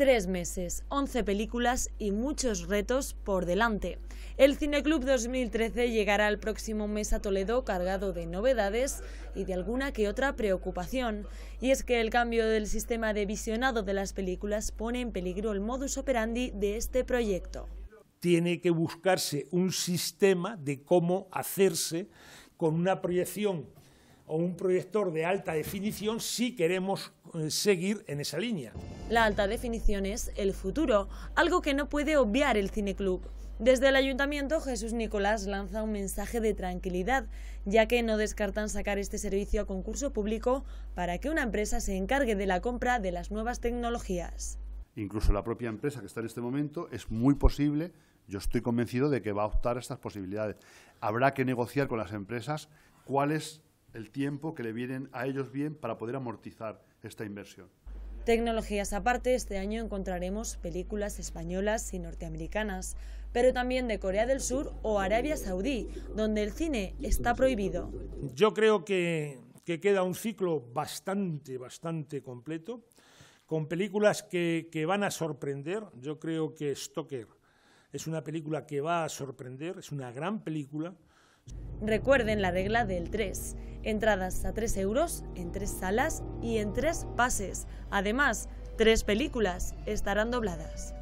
Tres meses, once películas y muchos retos por delante. El Cineclub 2013 llegará el próximo mes a Toledo cargado de novedades y de alguna que otra preocupación. Y es que el cambio del sistema de visionado de las películas pone en peligro el modus operandi de este proyecto. Tiene que buscarse un sistema de cómo hacerse con una proyección o un proyector de alta definición si queremos eh, seguir en esa línea. La alta definición es el futuro, algo que no puede obviar el cineclub. Desde el ayuntamiento, Jesús Nicolás lanza un mensaje de tranquilidad, ya que no descartan sacar este servicio a concurso público para que una empresa se encargue de la compra de las nuevas tecnologías. Incluso la propia empresa que está en este momento es muy posible yo estoy convencido de que va a optar a estas posibilidades. Habrá que negociar con las empresas cuáles el tiempo que le vienen a ellos bien para poder amortizar esta inversión. Tecnologías aparte, este año encontraremos películas españolas y norteamericanas, pero también de Corea del Sur o Arabia Saudí, donde el cine está prohibido. Yo creo que, queda un ciclo bastante, bastante completo, con películas que van a sorprender. Yo creo que Stoker es una película que va a sorprender, es una gran película Recuerden la regla del 3. Entradas a 3 euros en 3 salas y en 3 pases. Además, 3 películas estarán dobladas.